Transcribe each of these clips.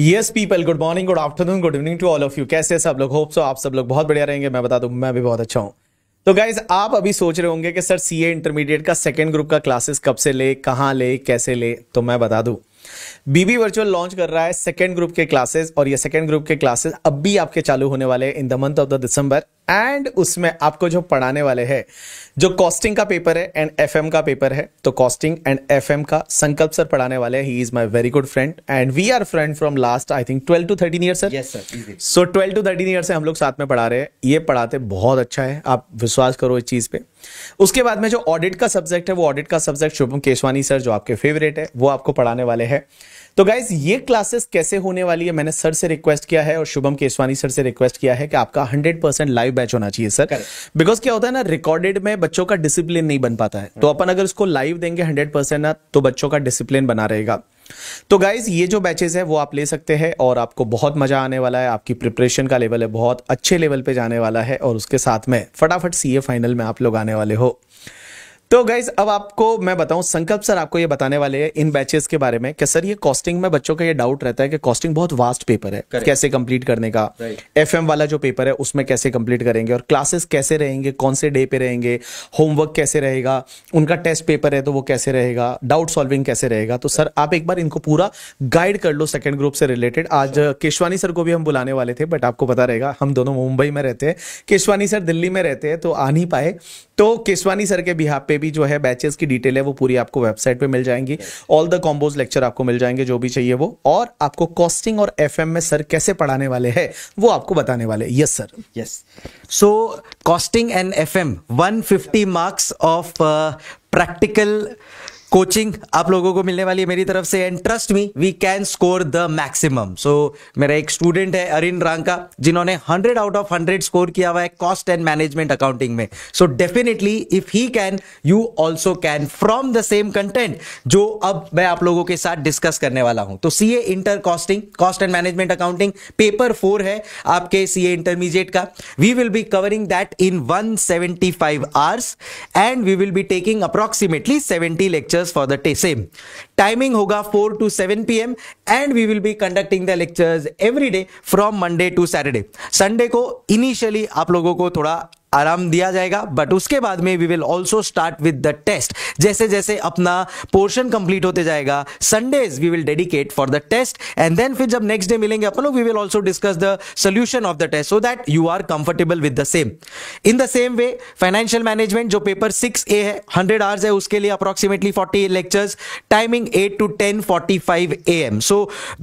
Yes people good morning good afternoon good evening to all of you कैसे सब लोग hope so आप सब लोग बहुत बढ़िया रहेंगे मैं बता दूं मैं भी बहुत अच्छा हूं तो गाइज आप अभी सोच रहे होंगे कि सर सी ए इंटरमीडिएट का सेकेंड ग्रुप का क्लासेस कब से ले कहा ले कैसे ले तो मैं बता दू बीबी वर्चुअल लॉन्च कर रहा है सेकेंड ग्रुप के क्लासेस और ये सेकेंड ग्रुप के क्लासेस अब भी आपके चालू होने वाले in the month of the December and उसमें आपको जो पढ़ाने वाले हैं जो कॉस्टिंग का पेपर है एंड एफएम का पेपर है तो कॉस्टिंग एंड एफएम का संकल्प सर पढ़ाने वाले हैं he is my very good friend and we are friend from last I think 12 to 13 years sir yes sir so 12 to 13 years से हम लोग साथ में पढ़ा रहे हैं ये पढ़ाते बहुत अच्छा है आप विश्वास करो इस चीज़ पे उसके बाद में जो ऑडिट का सब्जेक्ट है वो ऑडिट का सब्जेक्ट शुभम केशवानी सर जो आपके फेवरेट है वो आपको पढ़ाने वाले हैं तो गाइज ये क्लासेस कैसे होने वाली है मैंने सर से रिक्वेस्ट किया है और शुभम केसवानी सर से रिक्वेस्ट किया है कि आपका 100 परसेंट लाइव बैच होना चाहिए सर बिकॉज क्या होता है ना रिकॉर्डेड में बच्चों का डिसिप्लिन नहीं बन पाता है तो mm-hmm. अपन अगर इसको लाइव देंगे हंड्रेड परसेंट ना तो बच्चों का डिसिप्लिन बना रहेगा तो गाइज ये जो बैचेस है वो आप ले सकते हैं और आपको बहुत मजा आने वाला है आपकी प्रिपरेशन का लेवल है बहुत अच्छे लेवल पे जाने वाला है और उसके साथ में फटाफट सीए फाइनल में आप लोग आने वाले हो तो गाइज अब आपको मैं बताऊं संकल्प सर आपको ये बताने वाले हैं इन बैचेस के बारे में कि सर ये कॉस्टिंग में बच्चों का ये डाउट रहता है कि कॉस्टिंग बहुत वास्ट पेपर है Correct. कैसे कंप्लीट करने का एफ right. वाला जो पेपर है उसमें कैसे कंप्लीट करेंगे और क्लासेस कैसे रहेंगे कौन से डे पे रहेंगे होमवर्क कैसे रहेगा उनका टेस्ट पेपर है तो वो कैसे रहेगा डाउट सॉल्विंग कैसे रहेगा तो सर आप एक बार इनको पूरा गाइड कर लो सेकेंड ग्रुप से रिलेटेड आज केशवानी सर को भी हम बुलाने वाले थे बट आपको पता रहेगा हम दोनों मुंबई में रहते हैं केशवानी सर दिल्ली में रहते हैं तो आ नहीं पाए तो केशवानी सर के बिहार पे भी जो है बैचेस की डिटेल है वो पूरी आपको वेबसाइट पे मिल जाएंगी ऑल द कॉम्बोज लेक्चर आपको मिल जाएंगे जो भी चाहिए वो और आपको कॉस्टिंग और एफ में सर कैसे पढ़ाने वाले हैं वो आपको बताने वाले yes sir yes so costing and F M marks of practical coaching आप लोगों को मिलने वाली है मेरी तरफ से and trust me we can score the maximum so मेरा एक स्टूडेंट है अरिन रांका जिन्होंने 100 आउट ऑफ 100 स्कोर किया हुआ है कॉस्ट एंड मैनेजमेंट अकाउंटिंग में so definitely if he can you also can from the same content जो अब मैं आप लोगों के साथ डिस्कस करने वाला हूं तो C A inter costing cost and management accounting paper four है आपके सी इंटरमीडिएट का we will be covering that in one hours and we will be taking approximately seventy lecture lectures for the same. Timing होगा 4 to 7 p.m. and we will be conducting the lectures every day from Monday to Saturday. Sunday को initially आप लोगों को थोड़ा आराम दिया जाएगा but उसके बाद में we will also start with the test जैसे जैसे अपना पोर्शन कंप्लीट होते जाएगा Sundays we will dedicate for the test and then फिर जब नेक्स्ट डे मिलेंगे अपन लोग we will also discuss the solution of the test so that you are comfortable with the same in the same way financial management जो paper six A है hundred hours है उसके लिए approximately forty lectures timing eight to ten forty five A M so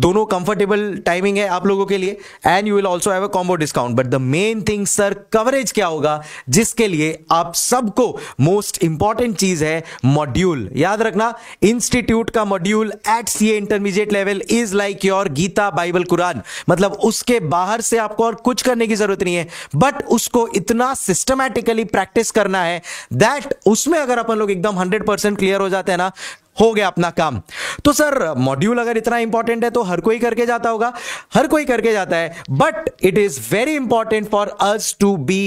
दोनों comfortable timing है आप लोगों के लिए and you will also have a combo discount but the main thing sir coverage क्या होगा जिसके लिए आप सबको मोस्ट इंपॉर्टेंट चीज है मॉड्यूल याद रखना इंस्टीट्यूट का module at C intermediate level is like your Gita Bible Quran मतलब उसके बाहर से आपको और कुछ करने की जरूरत नहीं है बट उसको इतना सिस्टमैटिकली प्रैक्टिस करना है दैट उसमें अगर अपन लोग एकदम हंड्रेड परसेंट क्लियर हो जाते हैं ना हो गया अपना काम तो सर मॉड्यूल अगर इतना इंपॉर्टेंट है तो हर कोई करके जाता होगा हर कोई करके जाता है but it is very important for us to be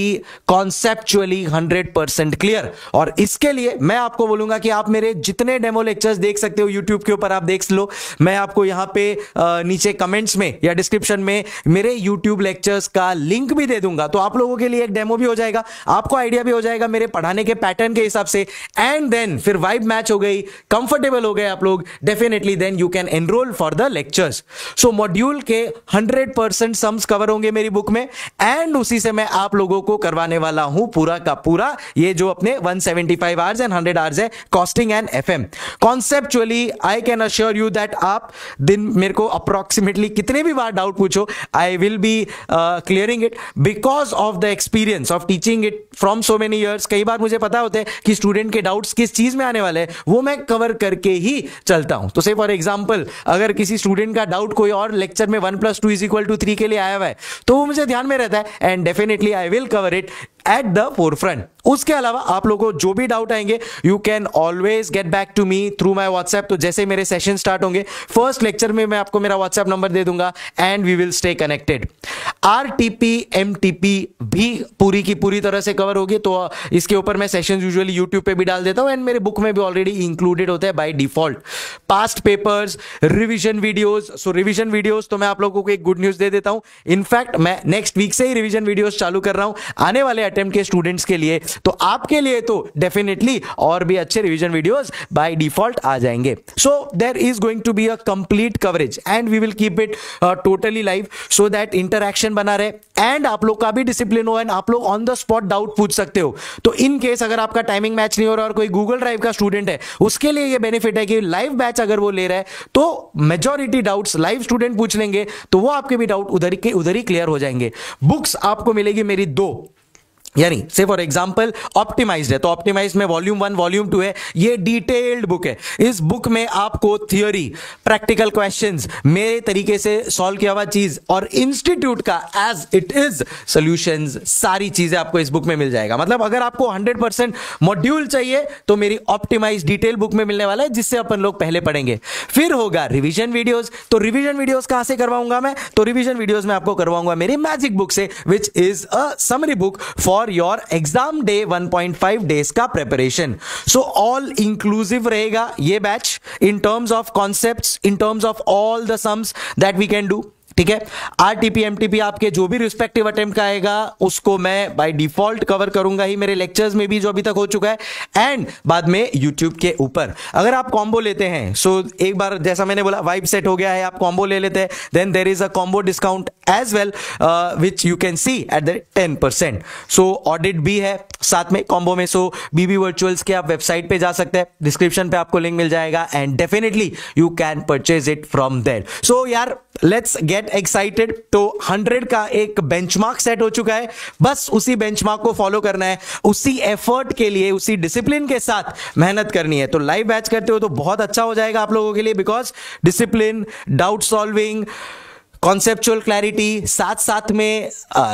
conceptually hundred percent clear और इसके लिए मैं आपको बोलूंगा कि आप मेरे जितने डेमो लेक्चर्स देख सकते हो यूट्यूब के ऊपर आप देख लो मैं आपको यहां पे नीचे कमेंट्स में या डिस्क्रिप्शन में मेरे यूट्यूब लेक्चर्स का लिंक भी दे दूंगा तो आप लोगों के लिए एक डेमो भी हो जाएगा आपको आइडिया भी हो जाएगा मेरे पढ़ाने के पैटर्न के हिसाब से एंड देन फिर वाइब मैच हो गई कंफर्ट कंफर्टेबल हो गए आप लोग definitely then you can enrol for the lectures so module के हंड्रेड परसेंट सम्स कवर होंगे मेरी बुक में एंड उसी से मैं आप लोगों को करवाने वाला हूं पूरा का पूरा ये जो अपने 175 आवर्स एंड हंड्रेड आवर्स है costing and F M conceptually I can assure you that आप दिन मेरे को अप्रोक्सीमेटली कितने भी बार डाउट पूछो I will be clearing it because of the experience of teaching it from so many years कई बार मुझे पता होता है कि स्टूडेंट के डाउट्स किस चीज में आने वाले हैं वो मैं कवर कर करके ही चलता हूं तो से फॉर एग्जाम्पल अगर किसी स्टूडेंट का डाउट कोई और लेक्चर में one plus two is equal to three के लिए आया हुआ है तो वो मुझे ध्यान में रहता है and definitely I will cover it at the forefront उसके अलावा आप लोगों को जो भी डाउट आएंगे you can always get back to me through my WhatsApp तो जैसे मेरे सेशन स्टार्ट होंगे फर्स्ट लेक्चर में मैं आपको मेरा व्हाट्सएप नंबर दे दूंगा and we will stay connected RTP MTP भी पूरी की पूरी तरह से कवर होगी तो इसके ऊपर मैं सेशन यूजुअली यूट्यूब पे भी डाल देता हूं एंड मेरे बुक में भी ऑलरेडी इंक्लूडेड होता है by default past papers revision videos so revision videos तो मैं आप लोगों को एक गुड न्यूज दे देता हूं इनफैक्ट मैं नेक्स्ट वीक से ही रिविजन वीडियोज चालू कर रहा हूं आने वाले अटेम्प्ट के स्टूडेंट्स के लिए तो आपके लिए तो डेफिनेटली और भी अच्छे रिविजन वीडियोज बाय डिफॉल्ट आ जाएंगे so there is going to be a complete coverage and we will keep it totally live so that interaction discipline बना रहे एंड आप लोग का भी डिसिप्लिन हो एंड आप लोग ऑन द स्पॉट डाउट पूछ सकते हो तो इन केस अगर आपका टाइमिंग मैच नहीं हो रहा और कोई गूगल ड्राइव का स्टूडेंट है उसके लिए ये बेनिफिट है कि लाइव बैच अगर वो ले रहा है तो मेजोरिटी डाउट्स लाइव स्टूडेंट पूछ लेंगे तो वो आपके भी डाउट उधर के उधर ही क्लियर हो जाएंगे बुक्स आपको मिलेगी मेरी दो यानी से फॉर एग्जाम्पल ऑप्टिमाइज है तो ऑप्टिमाइज में वॉल्यूम वन वॉल्यूम टू है ये डिटेल्ड बुक है इस बुक में आपको थियोरी प्रैक्टिकल क्वेश्चंस मेरे तरीके से सॉल्व किया हुआ चीज और इंस्टीट्यूट का एज इट इज सॉल्यूशंस सारी चीजें आपको इस बुक में मिल जाएगा मतलब अगर आपको हंड्रेड परसेंट मॉड्यूल चाहिए तो मेरी ऑप्टिमाइज डिटेल बुक में मिलने वाला है जिससे अपन लोग पहले पढ़ेंगे फिर होगा रिविजन वीडियोज तो रिविजन वीडियोज कहां से करवाऊंगा मैं तो रिविजन वीडियोज में आपको करवाऊंगा मेरी मैजिक बुक से which is a summary book for for your exam day 1.5 days का प्रेपरेशन सो ऑल इंक्लूसिव रहेगा ये batch in terms of concepts in terms of all the sums that we can do ठीक है R T P M T आपके जो भी respective attempt आएगा उसको मैं बाय डिफॉल्ट कवर करूंगा ही मेरे लेक्चर्स में भी जो अभी तक हो चुका है एंड बाद में यूट्यूब के ऊपर अगर आप कॉम्बो लेते हैं सो so एक बार जैसा मैंने बोला वाइब सेट हो गया है आप कॉम्बो ले लेते हैं then there is a combo discount as well which you can see at the ten percent so audit भी है साथ में कॉम्बो में सो बीबी वर्चुअल्स के आप वेबसाइट पे जा सकते हैं डिस्क्रिप्शन पे आपको लिंक मिल जाएगा and definitely you can purchase it from there so यार लेट्स गेट एक्साइटेड तो हंड्रेड का एक मार्क सेट हो चुका है बस उसी बेंचमार्क को फॉलो करना है उसी एफर्ट के लिए उसी डिसिप्लिन के साथ मेहनत करनी है तो लाइव बैच करते हो तो बहुत अच्छा हो जाएगा आप लोगों के लिए because discipline doubt solving conceptual clarity साथ साथ में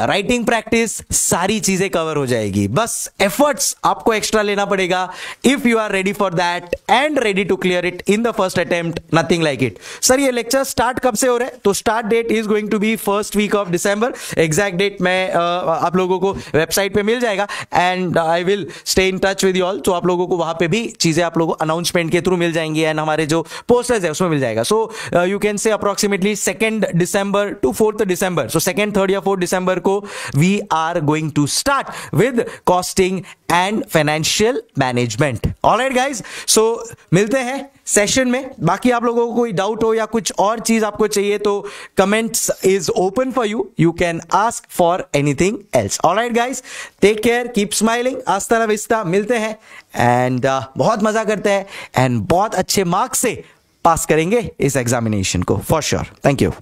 राइटिंग प्रैक्टिस सारी चीजें कवर हो जाएगी बस एफर्ट्स आपको एक्स्ट्रा लेना पड़ेगा if you are ready for that and ready to clear it in the first attempt nothing like it sir ये लेक्चर स्टार्ट कब से हो रहा है तो start date is going to be first week of December exact date मैं uh, आप लोगों को वेबसाइट पे मिल जाएगा and I will stay in touch with you all तो आप लोगों को वहां पे भी चीजें आप लोगों को अनाउंसमेंट के थ्रू मिल जाएंगी एंड हमारे जो पोस्टर्स है उसमें मिल जाएगा so you can say approximately second December December to fourth December. So second third या फोर्थ डिसंबर को are going to start with costing and financial management all Alright guys so मिलते हैं सेशन में बाकी आप लोगों को कोई डाउट हो या कुछ और चीज आपको चाहिए तो comments is open for you you can ask for anything else alright guys take care keep smiling आस्ता विस्ता मिलते हैं एंड uh, बहुत मजा करते हैं एंड बहुत अच्छे मार्क्स से पास करेंगे इस एग्जामिनेशन को फॉर श्योर थैंक यू